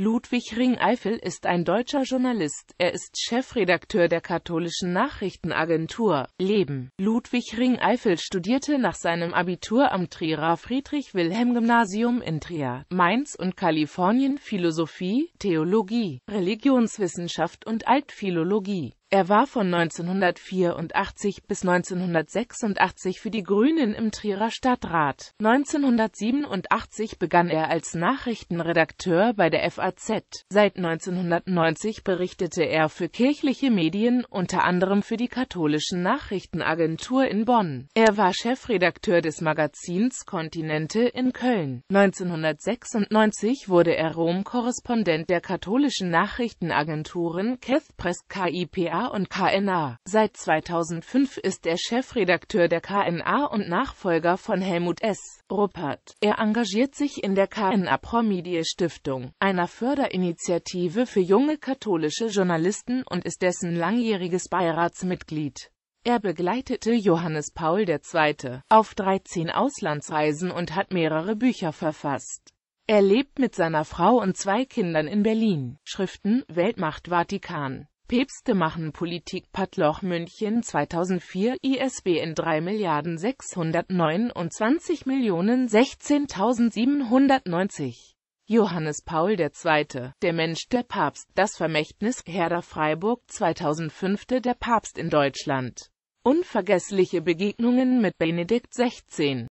Ludwig Ringeifel ist ein deutscher Journalist. Er ist Chefredakteur der katholischen Nachrichtenagentur Leben. Ludwig Ringeifel studierte nach seinem Abitur am Trierer Friedrich-Wilhelm-Gymnasium in Trier, Mainz und Kalifornien Philosophie, Theologie, Religionswissenschaft und Altphilologie. Er war von 1984 bis 1986 für die Grünen im Trierer Stadtrat. 1987 begann er als Nachrichtenredakteur bei der FAZ. Seit 1990 berichtete er für kirchliche Medien, unter anderem für die katholische Nachrichtenagentur in Bonn. Er war Chefredakteur des Magazins Kontinente in Köln. 1996 wurde er Rom-Korrespondent der katholischen Nachrichtenagenturen Keth Press KIPA KNA und KNA. Seit 2005 ist er Chefredakteur der KNA und Nachfolger von Helmut S. Ruppert. Er engagiert sich in der KNA Promedie Stiftung, einer Förderinitiative für junge katholische Journalisten und ist dessen langjähriges Beiratsmitglied. Er begleitete Johannes Paul II. auf 13 Auslandsreisen und hat mehrere Bücher verfasst. Er lebt mit seiner Frau und zwei Kindern in Berlin. Schriften Weltmacht Vatikan Päpste machen Politik Padloch München 2004 ISBN 3 Milliarden 629 Millionen 16.790 Johannes Paul II., der Mensch, der Papst, das Vermächtnis, Herder Freiburg 2005 der Papst in Deutschland. Unvergessliche Begegnungen mit Benedikt XVI.